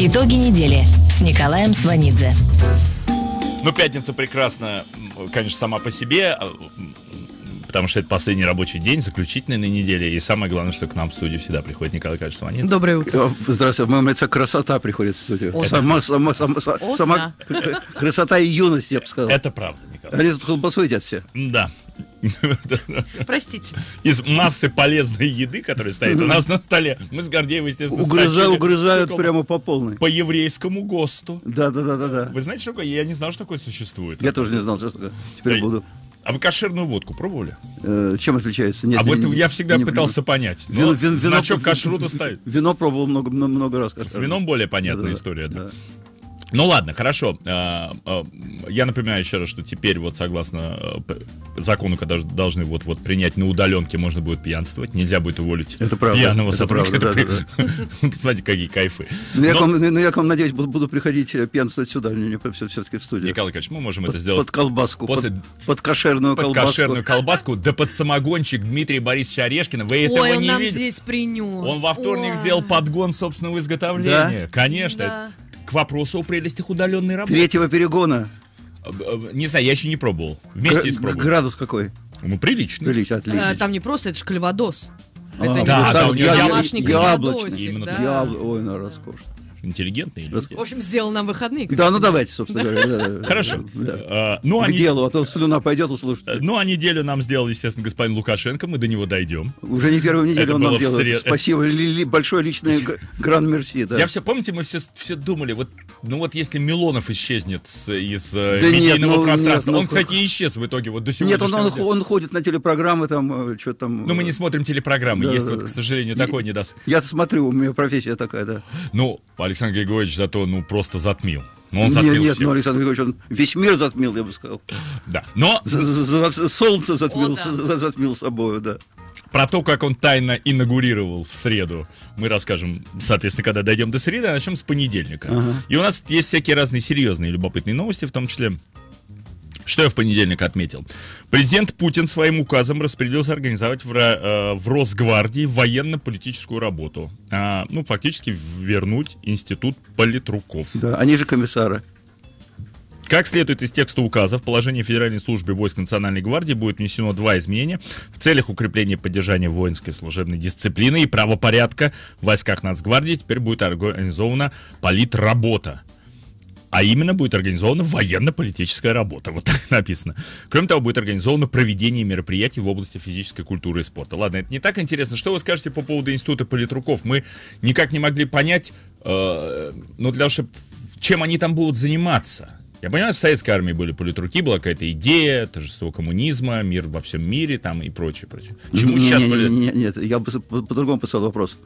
Итоги недели с Николаем Сванидзе. Ну, пятница прекрасна, конечно, сама по себе, а, потому что это последний рабочий день, заключительный на неделе. И самое главное, что к нам в студию всегда приходит Николай Кальевич Сванидзе. Доброе утро. Э, здравствуйте. В моем лице красота приходит в студию. Это... Сама, сама, сама, сама, сама э, красота и юность, я бы сказал. Это правда, Николай. Они тут колбасу едят все. Да. Простите. Из массы полезной еды, которая стоит у нас на столе, мы с Гордеевым, естественно, Угрыза, Угрызают прямо по полной. По еврейскому ГОСТу. Да, да, да, да, да. Вы знаете, что такое? Я не знал, что такое существует. Я тоже не знал, честно. Теперь буду. А вы кошерную водку пробовали? Э, чем отличается? Нет, а вот я, я всегда не пытался понять. Вино, вин, значок вино, кашрута ставит. Вино пробовал много, много, раз. Кажется. С вином более понятная да, история. Да. да. Ну ладно, хорошо. А, а, я напоминаю еще раз, что теперь вот согласно э, закону, когда должны вот-вот принять на удаленке, можно будет пьянствовать. Нельзя будет уволить это правда, пьяного это сотрудника. Правда, да, да, да. Смотрите, какие кайфы. Но, ну, Я, к ну, я к вам, надеюсь, буду, буду приходить э, пьянствовать сюда, мне все-таки в студию. Николай Николаевич, мы можем под, это сделать. Под колбаску, после... под, под кошерную под колбаску. кошерную колбаску, да под самогончик Дмитрия Борисовича Орешкина. Вы Ой, этого он не нам видели. здесь принес. Он во вторник Ой. сделал подгон собственного изготовления. Да? Конечно. Да к вопросу о прелестях удаленной работы. Третьего перегона. Э, э, не знаю, я еще не пробовал. Вместе Гра- испробуем. Градус какой? Ну, приличный. Прилично, отлично. А, там не просто, это же кальвадос. А, это да, да, я, я, яблочный, яблочный. Да. Ябл... Ой, ну, роскошно интеллигентные люди. В общем, сделал нам выходные. Да, ну давайте, собственно говоря. Хорошо. А, ну, К делу, а то слюна пойдет услышать. Ну, а неделю нам сделал, естественно, господин Лукашенко, мы до него дойдем. Уже не первую неделю он нам делает. Спасибо, большое личное гран-мерси. Я все, помните, мы все думали, вот, ну вот если Милонов исчезнет из э, медийного ну, пространства, он, ну, кстати, исчез в итоге вот до сегодняшнего Нет, он ходит на телепрограммы там, э, что там. Ну, мы не э, смотрим телепрограммы, есть вот, к сожалению, такой недостаток. Я-то смотрю, у меня профессия такая, да. Ну, Александр Григорьевич зато, ну, просто затмил. Но ну, он затмил нет, нет, но ну, Александр Григорьевич, он весь мир затмил, я бы сказал. Да, но... Солнце затмил, О, да. затмил собой, да. Про то, как он тайно инаугурировал в среду, мы расскажем, соответственно, когда дойдем до среды, а начнем с понедельника. Ага. И у нас есть всякие разные серьезные любопытные новости, в том числе что я в понедельник отметил? Президент Путин своим указом распорядился организовать в, э, в Росгвардии военно-политическую работу. А, ну, фактически вернуть институт политруков. Да, они же комиссары. Как следует из текста указа, в положении Федеральной службы войск Национальной гвардии будет внесено два изменения в целях укрепления поддержания воинской служебной дисциплины и правопорядка в войсках Нацгвардии теперь будет организована политработа а именно будет организована военно-политическая работа. Вот так написано. Кроме того, будет организовано проведение мероприятий в области физической культуры и спорта. Ладно, это не так интересно. Что вы скажете по поводу Института политруков? Мы никак не могли понять, э, ну, для того, чтобы, чем они там будут заниматься. Я понимаю, в советской армии были политруки, была какая-то идея, торжество коммунизма, мир во всем мире там и прочее, прочее. Чему не, сейчас не, были... Нет, нет, я бы по- по- по-другому поставил вопрос.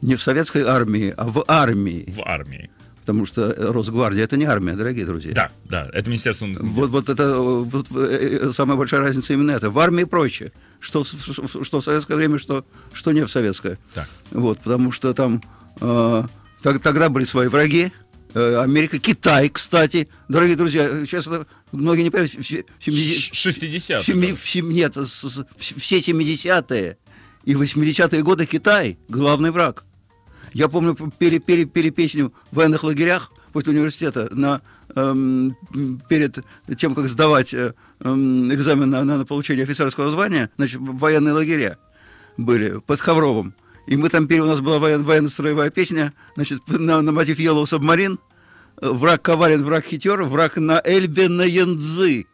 Не в советской армии, а в армии. В армии. Потому что э, Росгвардия это не армия, дорогие друзья. Да, да, это министерство. Вот, вот это вот, э, э, самая большая разница именно это. В армии проще, что, что в советское время, что, что не в советское. Так. Вот, потому что там э, так, тогда были свои враги, Америка, Китай, кстати. Дорогие друзья, сейчас это, многие не понимают. 70, 60 70, да. Нет, все 70-е и 80-е годы Китай – главный враг. Я помню, пели, пели, пели песню в военных лагерях после университета на, эм, перед тем, как сдавать э, эм, экзамен на, на получение офицерского звания, значит, военные лагеря были под Хавровым. И мы там пели, у нас была воен, военно-строевая песня, значит, на, на мотив Yellow Submarine. Враг коварен, враг хитер, враг на Эльбе на Янзы.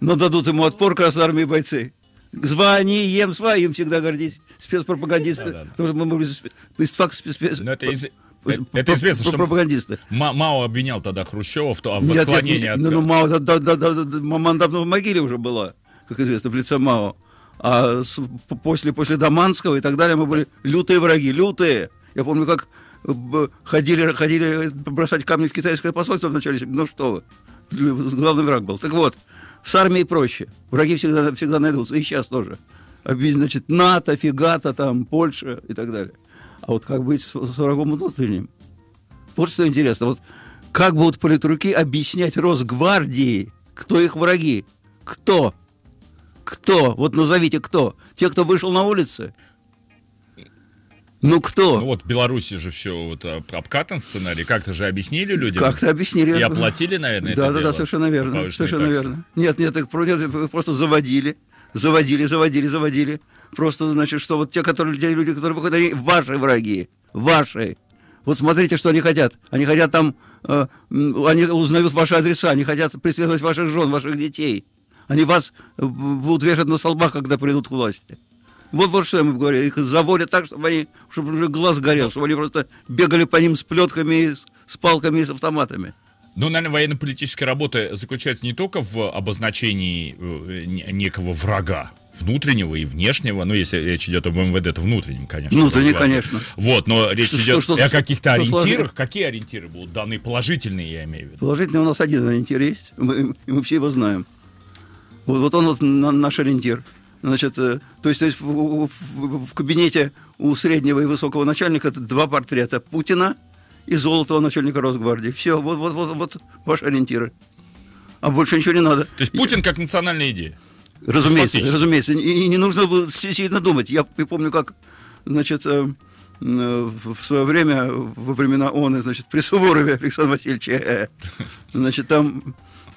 Но дадут ему отпор красноармии бойцы. Званием своим всегда гордись спецпропагандист. Да, да. Но это из... Э, это известно, что пропагандисты. Мао обвинял тогда Хрущева в, то, а в отклонении от... Ну, ну Мао, да, да, да, Маман давно в могиле уже была, как известно, в лице Мао. А с, после, после Даманского и так далее мы были лютые враги, лютые. Я помню, как э, ходили, ходили бросать камни в китайское посольство вначале. Ну что вы, главный враг был. Так вот, с армией проще. Враги всегда, всегда найдутся, и сейчас тоже значит, НАТО, фигата, там, Польша и так далее. А вот как быть с, с врагом внутренним? Вот что интересно. Вот как будут политруки объяснять Росгвардии, кто их враги? Кто? Кто? Вот назовите кто? Те, кто вышел на улицы? Ну кто? Ну вот в Беларуси же все вот а, обкатан сценарий. Как-то же объяснили людям. Как-то объяснили. И оплатили, наверное, Да, да, дело. да, совершенно верно. совершенно таксы. верно. Нет, нет, их, нет, просто заводили заводили, заводили, заводили. Просто, значит, что вот те, которые, те люди, которые выходят, они ваши враги, ваши. Вот смотрите, что они хотят. Они хотят там, э, они узнают ваши адреса, они хотят преследовать ваших жен, ваших детей. Они вас э, будут вешать на столбах, когда придут к власти. Вот, вот что я им говорю. Их заводят так, чтобы, они, чтобы глаз горел, чтобы они просто бегали по ним с плетками, с палками и с автоматами. Ну, наверное, военно-политическая работа заключается не только в обозначении э, некого врага, внутреннего и внешнего, ну, если речь идет об МВД, это внутреннем, конечно. Внутренне, конечно. Вот, но речь что, идет что, что, о каких-то ориентирах. Сложно. Какие ориентиры будут даны? Положительные, я имею в виду. Положительный у нас один ориентир есть, мы, мы все его знаем. Вот, вот он вот наш ориентир. Значит, э, то есть, то есть в, в, в кабинете у среднего и высокого начальника два портрета Путина – и Золотого, начальника Росгвардии. Все, вот, вот, вот, вот ваши ориентиры. А больше ничего не надо. То есть Путин как национальная идея? Разумеется, Фактически. разумеется. И, не нужно было сильно думать. Я помню, как, значит, э, э, в свое время, во времена он, значит, при Суворове Александр Васильевич, э, значит, там,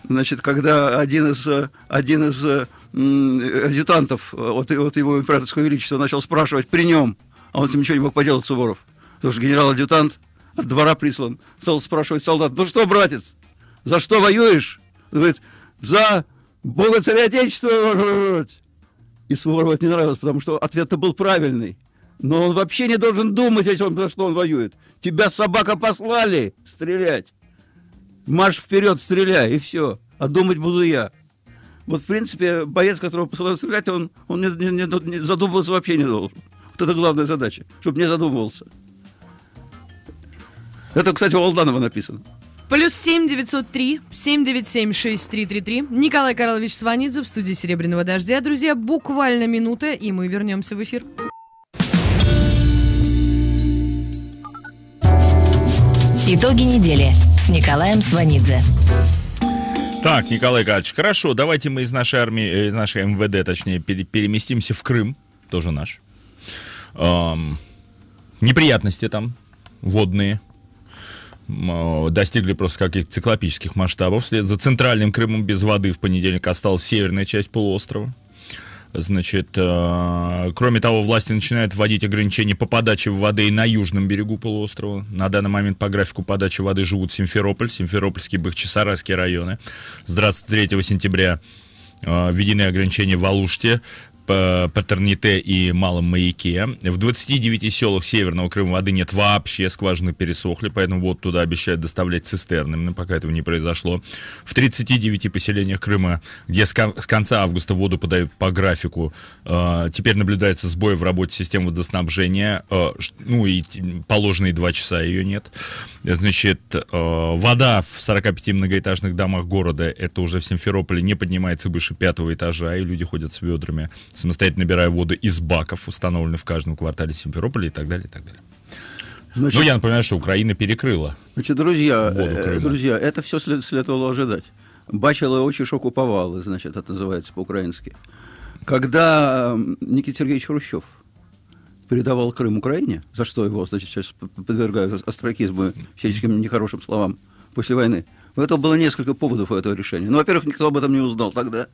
значит, когда один из, один из адъютантов от, от его императорского величества начал спрашивать при нем, а он с ним ничего не мог поделать, Суворов, потому что генерал-адъютант от двора прислан. Стал спрашивать солдат, ну что, братец, за что воюешь? Он говорит, за Бога царя Отечества. И Суворову это не нравилось, потому что ответ-то был правильный. Но он вообще не должен думать, если он, за что он воюет. Тебя собака послали стрелять. Марш вперед, стреляй, и все. А думать буду я. Вот, в принципе, боец, которого посылают стрелять, он, он не, не, не, не задумываться вообще не должен. Вот это главная задача, чтобы не задумывался. Это, кстати, у Алданова написано. Плюс семь девятьсот три семь девять семь шесть три три три. Николай Карлович Сванидзе в студии «Серебряного дождя». Друзья, буквально минута, и мы вернемся в эфир. Итоги недели с Николаем Сванидзе. Так, Николай Карлович, хорошо, давайте мы из нашей армии, э, из нашей МВД, точнее, переместимся в Крым, тоже наш. Эм, неприятности там водные достигли просто каких-то циклопических масштабов. за центральным Крымом без воды в понедельник осталась северная часть полуострова. Значит, э, кроме того, власти начинают вводить ограничения по подаче воды и на южном берегу полуострова. На данный момент по графику подачи воды живут Симферополь, Симферопольские, Бахчисарайские районы. С 23 сентября э, введены ограничения в Алуште, Патерните и Малом Маяке. В 29 селах Северного Крыма воды нет вообще, скважины пересохли, поэтому вот туда обещают доставлять цистернами, но пока этого не произошло. В 39 поселениях Крыма, где с, конца августа воду подают по графику, э, теперь наблюдается сбой в работе системы водоснабжения, э, ну и положенные два часа ее нет. Значит, э, вода в 45 многоэтажных домах города, это уже в Симферополе, не поднимается выше пятого этажа, и люди ходят с ведрами самостоятельно набирая воду из баков, установленных в каждом квартале Симферополя и так далее, и так далее. Значит, ну, я напоминаю, что Украина перекрыла. Значит, друзья, воду э, друзья, это все след, следовало ожидать. Бачила очи шок уповала, значит, это называется по-украински. Когда эм, Никита Сергеевич Хрущев передавал Крым Украине, за что его, значит, сейчас подвергают остракизму всяческим нехорошим словам после войны, у ну, этого было несколько поводов у этого решения. Ну, во-первых, никто об этом не узнал тогда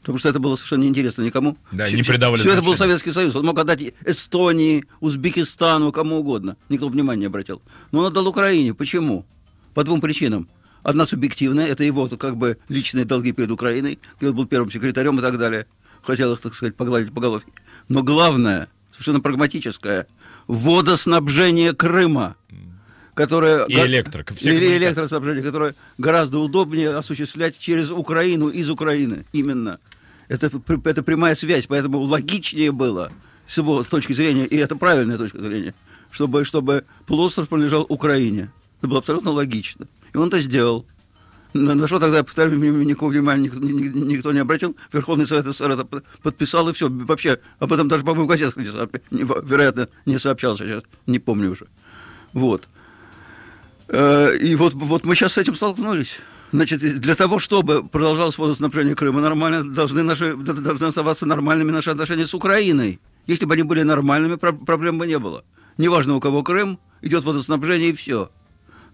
потому что это было совершенно неинтересно никому. Да, все, не придавали Все значения. это был Советский Союз. Он мог отдать Эстонии, Узбекистану, кому угодно. Никто внимания не обратил. Но он отдал Украине. Почему? По двум причинам. Одна субъективная, это его как бы личные долги перед Украиной, где он был первым секретарем и так далее. Хотел их, так сказать, погладить по головке. Но главное, совершенно прагматическое, водоснабжение Крыма – которая... И электрик. Или электроснабжение, которое гораздо удобнее осуществлять через Украину из Украины. Именно. Это, это прямая связь, поэтому логичнее было с его точки зрения, и это правильная точка зрения, чтобы, чтобы полуостров принадлежал Украине. Это было абсолютно логично. И он это сделал. На, на что тогда, повторяю, никакого внимания никто, никто не обратил. Верховный Совет СССР это подписал, и все. Вообще, об этом даже, по-моему, в газетах, не вероятно, не сообщался сейчас. Не помню уже. Вот. Э, и вот, вот мы сейчас с этим столкнулись. Значит, для того, чтобы продолжалось водоснабжение Крыма нормально, должны, наши, должны оставаться нормальными наши отношения с Украиной. Если бы они были нормальными, проблем бы не было. Неважно, у кого Крым, идет водоснабжение и все.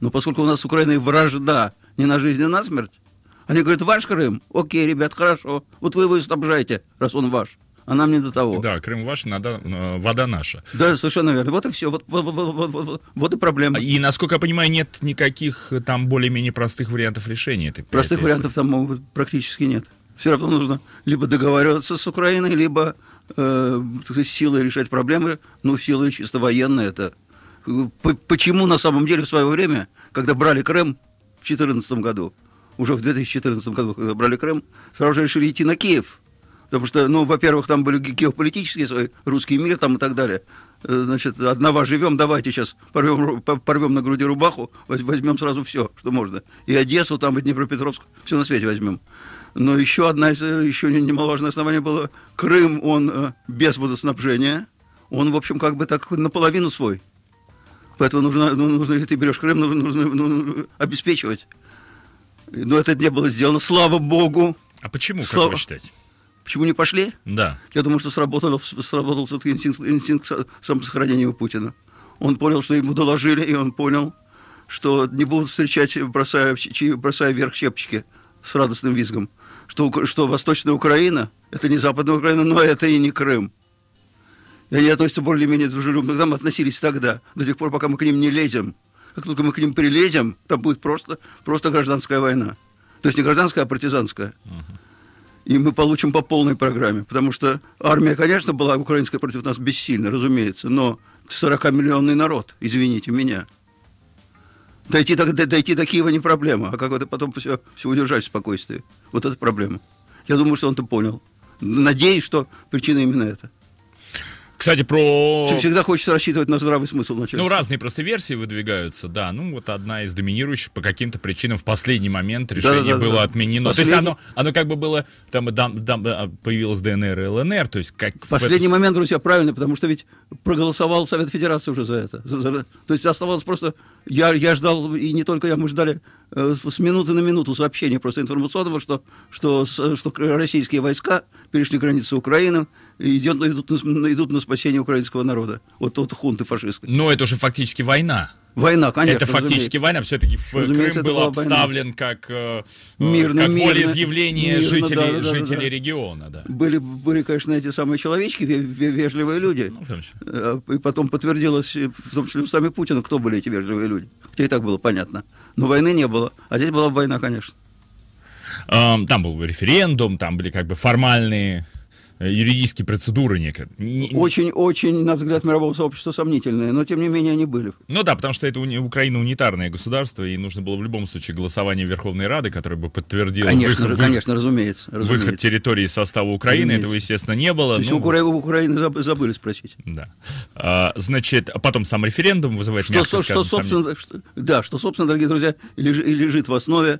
Но поскольку у нас с Украиной вражда не на жизнь, а на смерть, они говорят, ваш Крым? Окей, ребят, хорошо. Вот вы его и снабжаете, раз он ваш. Она мне до того. Да, Крым ваш, надо, э, вода наша. Да, совершенно верно. Вот и все, вот, вот, вот, вот, вот и проблема. И, насколько я понимаю, нет никаких э, там более-менее простых вариантов решения этой Простых этой вариантов там могут, практически нет. Все равно нужно либо договариваться с Украиной, либо э, силой решать проблемы. Ну, силы чисто военные это. Э, почему на самом деле в свое время, когда брали Крым в 2014 году, уже в 2014 году, когда брали Крым, сразу же решили идти на Киев – Потому что, ну, во-первых, там были геополитические свои русский мир там и так далее. Э, значит, одного живем, давайте сейчас порвем, порвем на груди рубаху, возьмем сразу все, что можно. И Одессу, там, и Днепропетровск, все на свете возьмем. Но еще одна, э, еще немаловажное основание было, Крым, он э, без водоснабжения, он, в общем, как бы так наполовину свой. Поэтому нужно, ну, нужно если ты берешь Крым, нужно, нужно ну, ну, обеспечивать. Но это не было сделано, слава богу. А почему, слава... как вы считаете? Почему не пошли? Да. Я думаю, что сработал, сработал все инстинкт, инстинкт самосохранения у Путина. Он понял, что ему доложили, и он понял, что не будут встречать, бросая, бросая вверх щепочки с радостным визгом, что, что Восточная Украина, это не Западная Украина, но это и не Крым. И они относятся более-менее дружелюбно. К нам относились тогда, до тех пор, пока мы к ним не лезем. Как только мы к ним прилезем, там будет просто, просто гражданская война. То есть не гражданская, а партизанская. Uh-huh и мы получим по полной программе. Потому что армия, конечно, была украинская против нас бессильна, разумеется, но 40-миллионный народ, извините меня. Дойти, до, дойти до Киева не проблема, а как это потом все, все удержать в спокойствии. Вот это проблема. Я думаю, что он-то понял. Надеюсь, что причина именно это. Кстати, про... Всегда хочется рассчитывать на здравый смысл начальства. Ну, разные просто версии выдвигаются, да. Ну, вот одна из доминирующих по каким-то причинам в последний момент решение да, да, да, было да. отменено. Последний... То есть оно, оно как бы было... Там, там, там а, появилось ДНР и ЛНР, то есть как... Последний эту... момент, друзья, правильно, потому что ведь проголосовал Совет Федерации уже за это. За, за, то есть оставалось просто... Я, я ждал, и не только я, мы ждали Э, с минуты на минуту сообщения просто информационного, что, что, что российские войска перешли границу Украины и идет, идут, на, идут на спасение украинского народа от, от хунты фашистской. Но это уже фактически война. Война, конечно. Это фактически война. Все-таки Крым был обставлен как, э, э, мирно, как мирно, волеизъявление мирно, жителей, да, да, жителей да. региона. Да. Были, были, конечно, эти самые человечки, вежливые люди. Ну, э, и потом подтвердилось, э, в том числе сами Путина, кто были эти вежливые люди. Хотя и так было понятно. Но войны не было. А здесь была война, конечно. Там был референдум, там были как бы формальные Э, юридические процедуры некие. Очень-очень, на взгляд мирового сообщества, сомнительные, но тем не менее они были. Ну да, потому что это уни- Украина унитарное государство, и нужно было в любом случае голосование Верховной Рады, которое бы подтвердило конечно, выход, конечно, разумеется, разумеется. выход территории состава Украины. Разумеется. Этого, естественно, не было. То есть ну, Укра... у Украины заб- забыли спросить. Да. А, значит, потом сам референдум вызывает что, мягко, со, скажем, собственно, сомнение. что, Да, что, собственно, дорогие друзья, леж- лежит в основе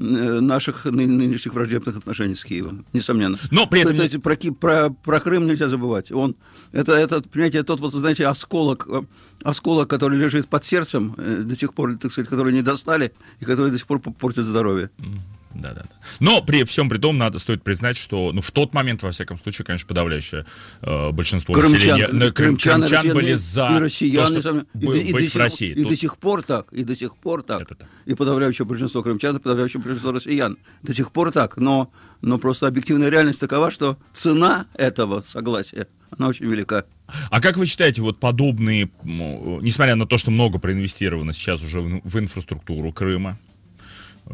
Э, наших нынешних враждебных отношений с Киевом, несомненно. Но при этом... Кстати, про, про, про Крым нельзя забывать. Он, это, это, понимаете, тот, вот, знаете, осколок, э, осколок, который лежит под сердцем э, до сих пор, так сказать, который не достали и который до сих пор портит здоровье. Mm-hmm да, да. Но при всем при том, надо, стоит признать, что ну, в тот момент, во всяком случае, конечно, подавляющее э, большинство крымчан, населения крым, э, крымчан, крымчан были за и россияне, то, что и, быть и в сих, России. И Тут... до сих пор так, и до сих пор так. так. И подавляющее большинство крымчан, и подавляющее большинство россиян. До сих пор так, но, но просто объективная реальность такова, что цена этого согласия, она очень велика. А как вы считаете, вот подобные, несмотря на то, что много проинвестировано сейчас уже в инфраструктуру Крыма,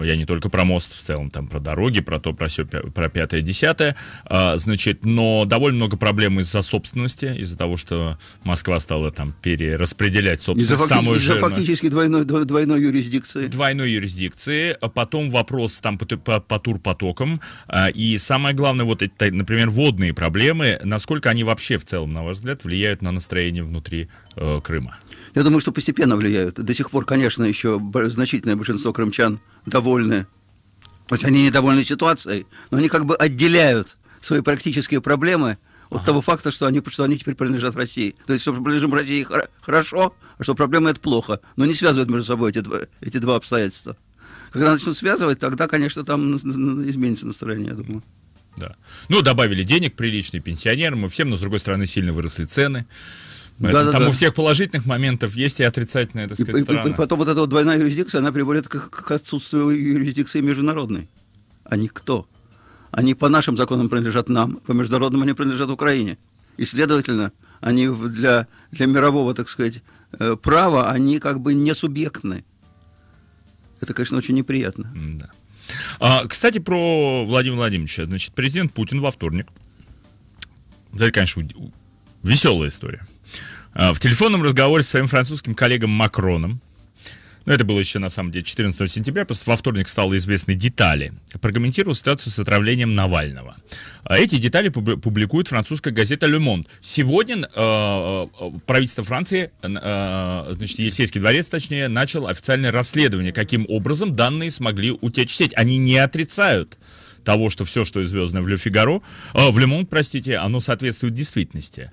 я не только про мост в целом, там про дороги, про то, про все, про пятое, десятое. А, значит, но довольно много проблем из-за собственности, из-за того, что Москва стала там перераспределять собственность из-за факти- самую из-за фактически двойной, двойной юрисдикции. Двойной юрисдикции. А потом вопрос там по, по, по турпотокам. А, и самое главное, вот эти, например, водные проблемы, насколько они вообще в целом, на ваш взгляд, влияют на настроение внутри э, Крыма? Я думаю, что постепенно влияют. До сих пор, конечно, еще значительное большинство крымчан довольны. Хоть они недовольны ситуацией, но они как бы отделяют свои практические проблемы от ага. того факта, что они, что они теперь принадлежат России. То есть, что принадлежим России хорошо, а что проблемы это плохо. Но не связывают между собой эти два, эти два обстоятельства. Когда начнут связывать, тогда, конечно, там изменится настроение, я думаю. Да. Ну, добавили денег приличные пенсионерам и всем, но, с другой стороны, сильно выросли цены. Да, да, там да. у всех положительных моментов есть и отрицательные, так сказать, и, И, и потом вот эта вот двойная юрисдикция, она приводит к, к отсутствию юрисдикции международной. Они а кто? Они по нашим законам принадлежат нам, по международным они принадлежат Украине. И, следовательно, они для, для мирового, так сказать, э, права, они как бы не субъектны. Это, конечно, очень неприятно. Да. А, кстати, про Владимира Владимировича. Значит, президент Путин во вторник. Это, конечно, веселая история а, в телефонном разговоре с своим французским коллегом Макроном, Но ну, это было еще, на самом деле, 14 сентября, просто во вторник стало известны детали. Прокомментировал ситуацию с отравлением Навального. А, эти детали публикует французская газета Le Monde. Сегодня э, э, правительство Франции, э, э значит, Елисейский дворец, точнее, начал официальное расследование, каким образом данные смогли утечь в сеть. Они не отрицают того, что все, что известно в Ле Фигаро, э, в Ле Monde, простите, оно соответствует действительности.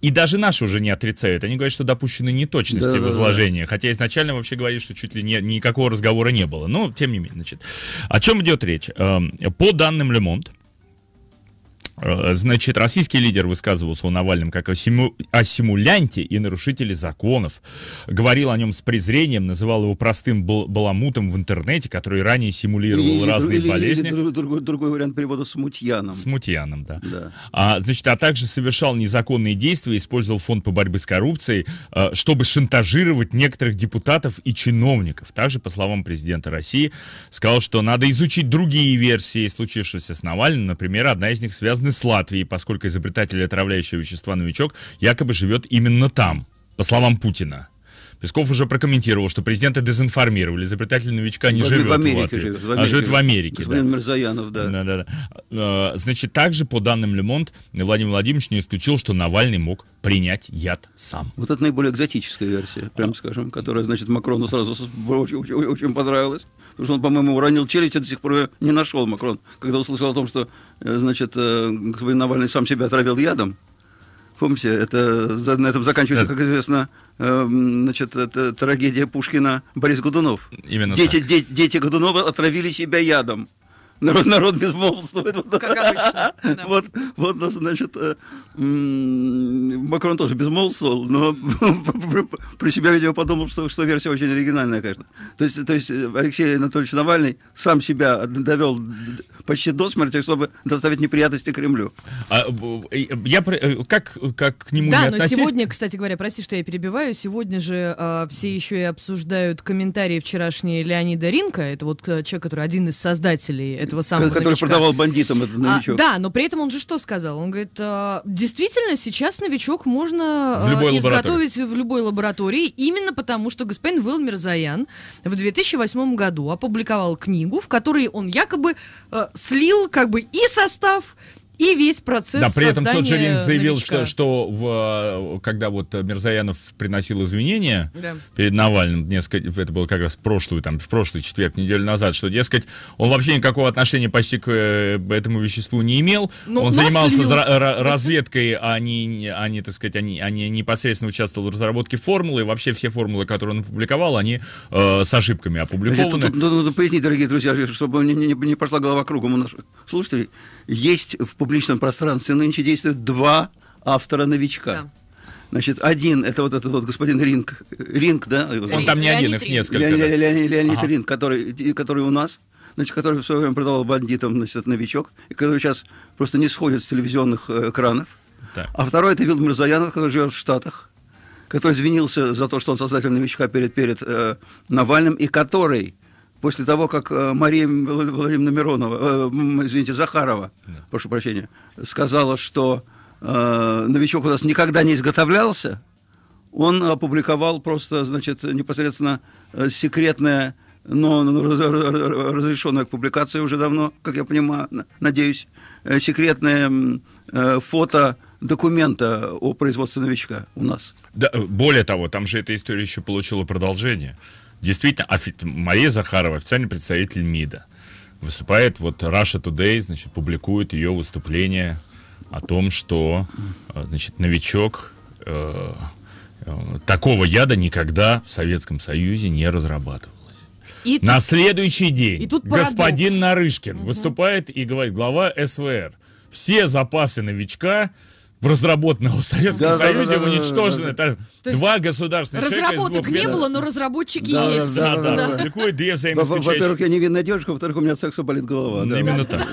И даже наши уже не отрицают. Они говорят, что допущены неточности да, в изложении. Да, да. Хотя изначально вообще говорили, что чуть ли не, никакого разговора не было. Но, тем не менее, значит. О чем идет речь? По данным Лемонт, Э, значит, российский лидер высказывался о Навальном как о, симу... о симулянте и нарушителе законов. Говорил о нем с презрением, называл его простым бал баламутом в интернете, который ранее симулировал или, разные или, болезни. Или, или другой, другой вариант перевода смутьяном. Смутьяном, да. да. А, значит, а также совершал незаконные действия, использовал фонд по борьбе с коррупцией, э, чтобы шантажировать некоторых депутатов и чиновников. Также, по словам президента России, сказал, что надо изучить другие версии случившегося с Навальным. Например, одна из них связана с Латвии, поскольку изобретатель отравляющего вещества «Новичок» якобы живет именно там, по словам Путина. Песков уже прокомментировал, что президента дезинформировали. Изобретатель новичка не в, живет в Америке, в Латвии, живет, в Америке, а живет в Америке. Господин да. Мирзаянов, да. да, да, да. Значит, также, по данным Лемонт, Владимир Владимирович не исключил, что Навальный мог принять яд сам. Вот это наиболее экзотическая версия, прям скажем, которая, значит, Макрону сразу очень, очень, очень понравилась. Потому что он, по-моему, уронил челюсть, и до сих пор не нашел Макрон. Когда услышал о том, что, э, значит, э, господин Навальный сам себя отравил ядом, Помните, это, на этом заканчивается, э. как известно, эм, значит, это трагедия Пушкина Борис Годунов. Именно дети, так. Де, дети Годунова отравили себя ядом народ, народ безмолвствует. Как обычно. Да. Вот, вот, значит, э, Макрон тоже безмолвствовал, но при себя, видимо, подумал, что, что версия очень оригинальная, конечно. То есть, то есть э, Алексей Анатольевич Навальный сам себя довел почти до смерти, чтобы доставить неприятности Кремлю. А, э, я как, как к нему Да, не но относись? сегодня, кстати говоря, прости, что я перебиваю, сегодня же а, все еще и обсуждают комментарии вчерашние Леонида Ринка, это вот человек, который один из создателей этого этого самого Который новичка. продавал бандитам этот а, новичок. А, да, но при этом он же что сказал? Он говорит, а, действительно, сейчас новичок можно в а, изготовить в любой лаборатории, именно потому что господин Вил Мирзаян в 2008 году опубликовал книгу, в которой он якобы а, слил как бы и состав, и весь процесс Да, при этом тот же Ринг заявил, что, что в, э, когда вот Мирзаянов приносил извинения да. перед Навальным, несколько, это было как раз в прошлую там, в прошлый четверг, неделю назад, что, дескать, он вообще никакого отношения почти к э, этому веществу не имел, Но ну, он занимался зра- разведкой, а не, а не, так сказать, они, а они а непосредственно участвовал в разработке формулы, и вообще все формулы, которые он опубликовал, они э, с ошибками опубликованы. Тут, тут, тут, тут, поясни, дорогие друзья, чтобы не, не, не пошла голова кругом у наших слушателей, есть в публичном пространстве нынче действуют два автора-новичка. Да. Значит, один, это вот этот вот господин Ринг, Ринг, да? Он там не один, их несколько. Леонид, да. Леонид, Леонид ага. Ринг, который, который у нас, значит, который в свое время продавал бандитам, значит, новичок, и который сейчас просто не сходит с телевизионных э, экранов. Так. А второй это Вилл Мирзаянов, который живет в Штатах, который извинился за то, что он создатель новичка перед, перед э, Навальным, и который после того, как э, Мария Владимировна Миронова, э, извините, Захарова, да. прошу прощения, сказала, что э, новичок у нас никогда не изготовлялся, он опубликовал просто, значит, непосредственно э, секретное, но ну, разрешенное к публикации уже давно, как я понимаю, надеюсь, э, секретное фото документа о производстве новичка у нас. Да, более того, там же эта история еще получила продолжение действительно, Мария Захарова, официальный представитель МИДа, выступает, вот Russia Today, значит, публикует ее выступление о том, что, э, значит, новичок э, э, такого яда никогда в Советском Союзе не разрабатывал. И на тут, следующий день и тут господин Нарышкин угу. выступает и говорит, глава СВР, все запасы новичка в разработанном Советском да, Союзе да, да, уничтожены да, да, да. два государственных Разработок не было, но разработчики да, есть. Да, да, да. Публикуют две взаимоисключающие. Во-первых, я невинная девушка, во-вторых, у меня от секса болит голова. Да, Именно так.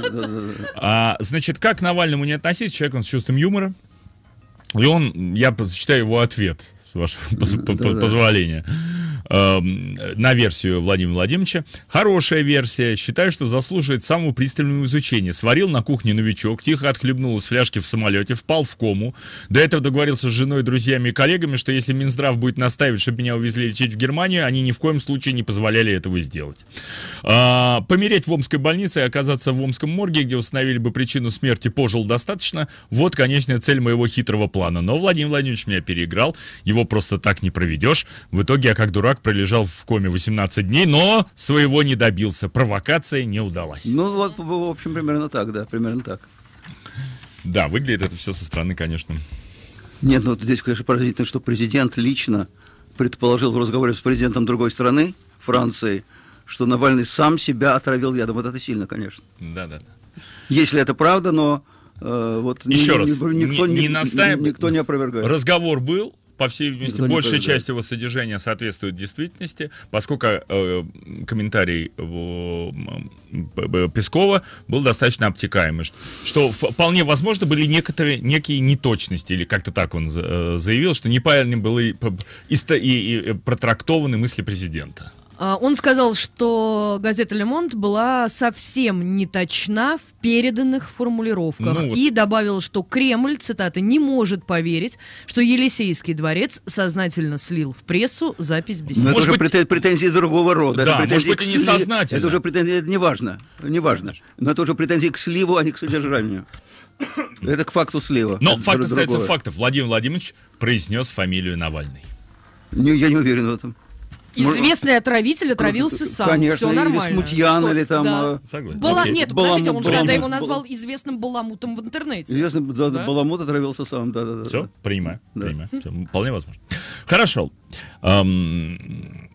А, значит, как к Навальному не относиться? Человек он с чувством юмора. И он, я считаю его ответ, с вашего позволения. да. Эм, на версию Владимира Владимировича. Хорошая версия. Считаю, что заслуживает самого пристального изучения. Сварил на кухне новичок, тихо отхлебнул из фляжки в самолете, впал в кому. До этого договорился с женой, друзьями и коллегами, что если Минздрав будет настаивать, чтобы меня увезли лечить в Германию, они ни в коем случае не позволяли этого сделать. А, помереть в омской больнице и оказаться в омском морге, где установили бы причину смерти, пожил достаточно. Вот конечная цель моего хитрого плана. Но Владимир Владимирович меня переиграл. Его просто так не проведешь. В итоге я как дурак Ермак пролежал в коме 18 дней, но своего не добился. Провокация не удалась. Ну, вот, в общем, примерно так, да, примерно так. Да, выглядит это все со стороны, конечно. Нет, ну здесь, конечно, поразительно, что президент лично предположил в разговоре с президентом другой страны, Франции, что Навальный сам себя отравил ядом. Вот это сильно, конечно. Да, да, да. Если это правда, но э, вот Еще ни, раз, ни, никто, не, не настаив... никто не опровергает. Разговор был, по всей видимости, большая часть его содержания соответствует действительности, поскольку э, комментарий э, Пескова был достаточно обтекаемый, что вполне возможно были некоторые, некие неточности, или как-то так он э, заявил, что неправильно было и, и, и, и э, протрактованы мысли президента. А, он сказал, что газета «Лемонт» была совсем не точна в переданных формулировках. Ну, вот. И добавил, что Кремль, цитата, «не может поверить, что Елисейский дворец сознательно слил в прессу запись беседы». Но может это быть... уже претензии другого рода. Да, это претензии может быть, и несознательно. Это уже претензии, это неважно, неважно. Но это уже претензии к сливу, а не к содержанию. Это к факту слива. Но это факт остается фактом. Владимир Владимирович произнес фамилию Навальный. Не, я не уверен в этом. Известный отравитель отравился сам. Конечно, все нормально. Или смутьян, что? или там... Да. Э, Согласен. Бала... Окей. Нет, Баламут, подождите, он же когда его назвал известным баламутом в интернете. Известный да, да? баламут отравился сам, да-да-да. Все, принимаю, да. принимаю. Все, вполне возможно. Хорошо. Эм...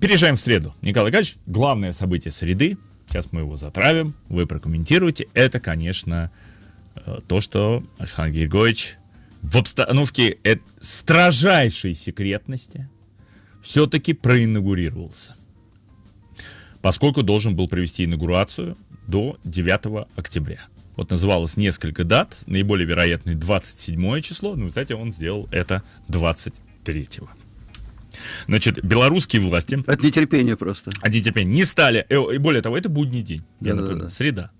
Переезжаем в среду. Николай Гач, главное событие среды. Сейчас мы его затравим, вы прокомментируете. Это, конечно, э, то, что Александр Григорьевич в обстановке строжайшей секретности – все-таки проинаугурировался, поскольку должен был провести инаугурацию до 9 октября. Вот называлось несколько дат, наиболее вероятный 27 число, но, ну, кстати, он сделал это 23 -го. Значит, белорусские власти... От нетерпения просто. От нетерпения. Не стали... Э, и более того, это будний день, я да, да, да. среда.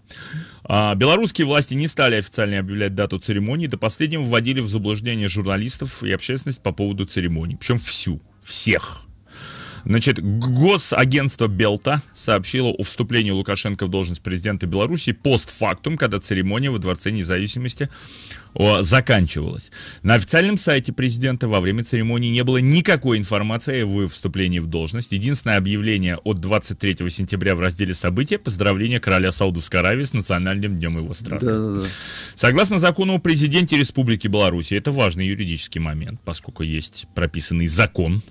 А, белорусские власти не стали официально объявлять дату церемонии, до последнего вводили в заблуждение журналистов и общественность по поводу церемонии, причем всю всех. Значит, госагентство Белта сообщило о вступлении Лукашенко в должность президента Беларуси постфактум, когда церемония во Дворце независимости заканчивалась. На официальном сайте президента во время церемонии не было никакой информации о его вступлении в должность. Единственное объявление от 23 сентября в разделе «События» — поздравление короля Саудовской Аравии с национальным днем его страны. Да, да, да. Согласно закону о президенте Республики Беларусь, это важный юридический момент, поскольку есть прописанный закон —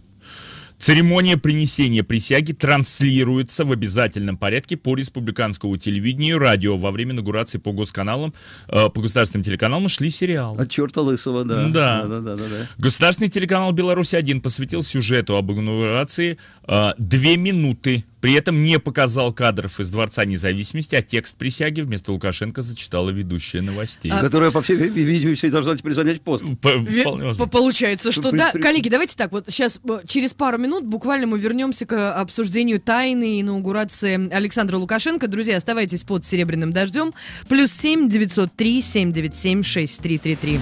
Церемония принесения присяги транслируется в обязательном порядке по республиканскому телевидению, радио. Во время инаугурации по госканалам, э, по государственным телеканалам шли сериалы. От черта лысого, да. Да. да, да, да, да. Государственный телеканал «Беларусь-1» посвятил сюжету об инаугурации э, две минуты. При этом не показал кадров из Дворца независимости, а текст присяги вместо Лукашенко зачитала ведущая новостей. А... Которая, по всей видимости, должна теперь занять пост. По, вполне возможно. Получается, что, да, коллеги, давайте так, вот сейчас э, через пару минут минут буквально мы вернемся к обсуждению тайны инаугурации Александра Лукашенко. Друзья, оставайтесь под серебряным дождем. Плюс семь девятьсот три семь девять семь шесть три три три.